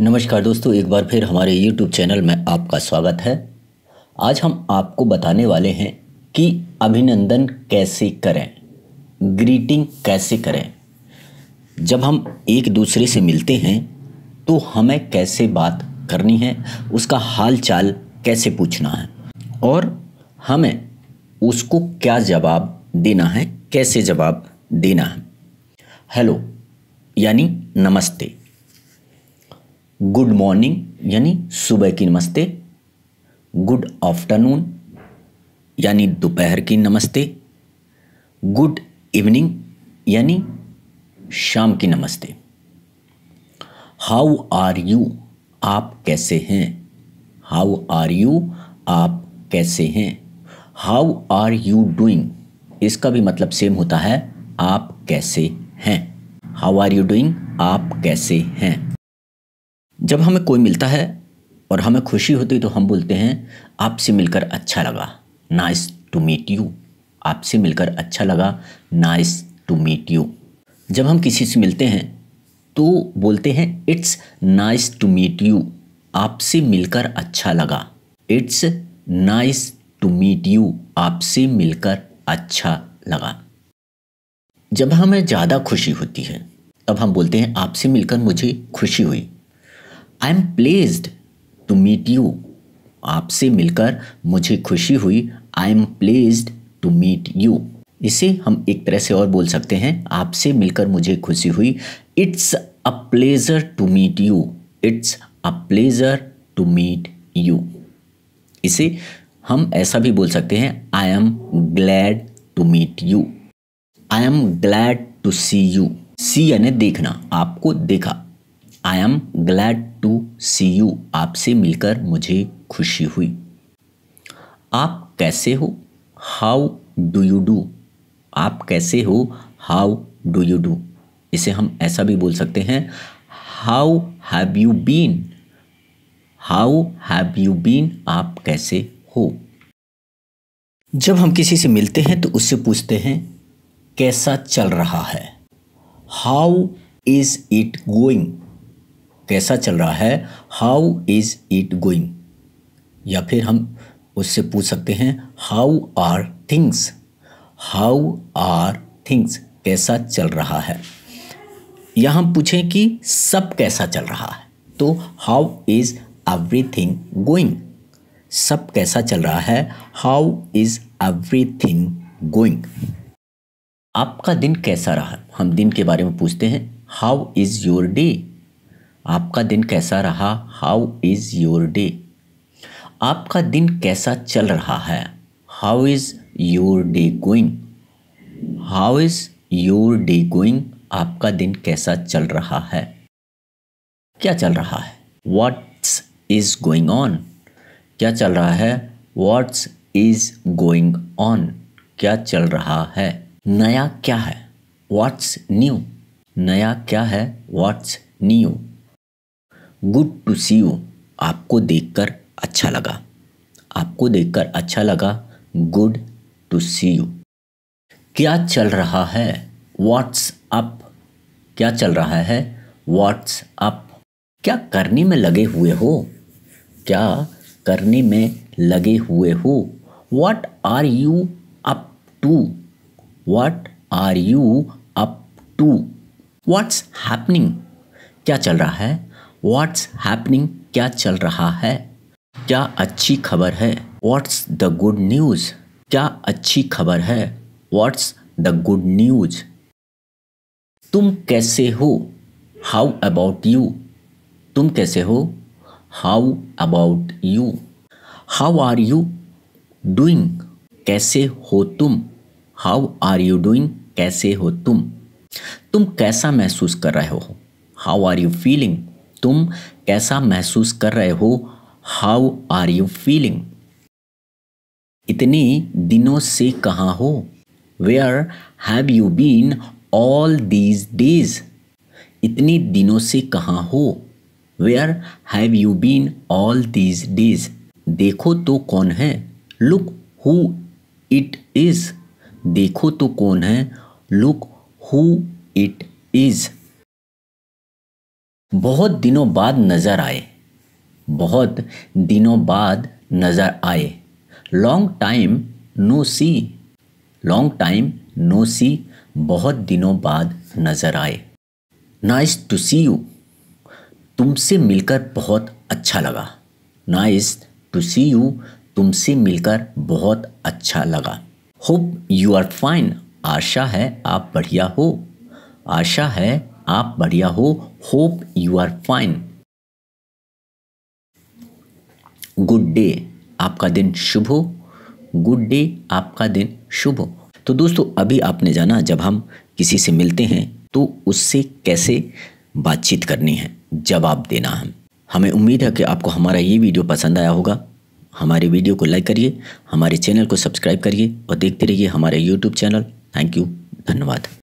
नमस्कार दोस्तों एक बार फिर हमारे YouTube चैनल में आपका स्वागत है आज हम आपको बताने वाले हैं कि अभिनंदन कैसे करें ग्रीटिंग कैसे करें जब हम एक दूसरे से मिलते हैं तो हमें कैसे बात करनी है उसका हाल चाल कैसे पूछना है और हमें उसको क्या जवाब देना है कैसे जवाब देना है हेलो यानी नमस्ते गुड मॉर्निंग यानी सुबह की नमस्ते गुड आफ्टरनून यानी दोपहर की नमस्ते गुड इवनिंग यानी शाम की नमस्ते हाउ आर यू आप कैसे हैं हाउ आर यू आप कैसे हैं हाउ आर यू डूइंग इसका भी मतलब सेम होता है आप कैसे हैं हाउ आर यू डूइंग आप कैसे हैं जब हमें कोई मिलता है और हमें खुशी होती तो हम बोलते हैं आपसे मिलकर अच्छा लगा नाइस टू मीट यू आपसे मिलकर अच्छा लगा नाइस टू मीट यू जब हम किसी से मिलते हैं तो बोलते हैं it's nice to meet you आपसे मिलकर अच्छा लगा it's nice to meet you आपसे मिलकर अच्छा लगा जब हमें ज़्यादा खुशी होती है तब हम बोलते हैं आपसे मिलकर मुझे खुशी हुई I am pleased to meet you आपसे मिलकर मुझे खुशी हुई I am pleased to meet you इसे हम एक तरह से और बोल सकते हैं आपसे मिलकर मुझे खुशी हुई it's a pleasure to meet you it's a pleasure to meet you इसे हम ऐसा भी बोल सकते हैं I am glad to meet you I am glad to see you see यानी देखना आपको देखा I am glad to see you आपसे मिलकर मुझे खुशी हुई आप कैसे हो हाउ डू यू डू आप कैसे हो हाउ डू यू डू इसे हम ऐसा भी बोल सकते हैं how have you been how have you been आप कैसे हो जब हम किसी से मिलते हैं तो उससे पूछते हैं कैसा चल रहा है हाउ इज़ इट गोइंग कैसा चल रहा है हाउ इज़ इट गोइंग या फिर हम उससे पूछ सकते हैं how are things how are things कैसा चल रहा है या हम पूछें कि सब कैसा चल रहा है तो how is everything going सब कैसा चल रहा है how is everything going आपका दिन कैसा रहा हम दिन के बारे में पूछते हैं हाउ इज़ योर डे आपका दिन कैसा रहा हाउ इज़ योर डे आपका दिन कैसा चल रहा है how is your day going how is your day going आपका दिन कैसा चल रहा है क्या चल रहा है वाट्स इज़ गोइंग ऑन क्या चल रहा है वाट्स इज़ गोइंग ऑन क्या चल रहा है नया क्या है वाट्स न्यू नया क्या है what's new good to see you आपको देखकर अच्छा लगा आपको देखकर अच्छा लगा गुड टू सी यू क्या चल रहा है वाट्स अप क्या चल रहा है वाट्स अप क्या करने में लगे हुए हो क्या करने में लगे हुए हो what are you up to what are you up to what's happening क्या चल रहा है व्हाट्स हैपनिंग क्या चल रहा है क्या अच्छी खबर है व्हाट्स द गुड न्यूज़ क्या अच्छी खबर है व्हाट्स द गुड न्यूज़ तुम कैसे हो हाउ अबाउट यू तुम कैसे हो how about you how are you doing कैसे हो तुम हाउ आर यू डूइंग कैसे हो तुम तुम कैसा महसूस कर रहे हो हाउ आर यू फीलिंग तुम कैसा महसूस कर रहे हो हाउ आर यू फीलिंग इतने दिनों से कहाँ हो where have you been all these days इतने दिनों से कहाँ हो where have you been all these days देखो तो कौन है लुक हु इट इज़ देखो तो कौन है लुक हु इट इज़ बहुत दिनों बाद नज़र आए बहुत दिनों बाद नज़र आए long time no see long time no see बहुत दिनों बाद नज़र आए नाइस टू सी यू तुमसे मिलकर बहुत अच्छा लगा नाइस टू सी यू तुमसे मिलकर बहुत अच्छा लगा होप यू आर फाइन आशा है आप बढ़िया हो आशा है आप बढ़िया हो hope you are fine good day आपका दिन शुभ हो गुड डे आपका दिन शुभ हो तो दोस्तों अभी आपने जाना जब हम किसी से मिलते हैं तो उससे कैसे बातचीत करनी है जवाब देना है हमें उम्मीद है कि आपको हमारा ये वीडियो पसंद आया होगा हमारे वीडियो को लाइक करिए हमारे चैनल को सब्सक्राइब करिए और देखते रहिए हमारे यूट्यूब चैनल थैंक यू धन्यवाद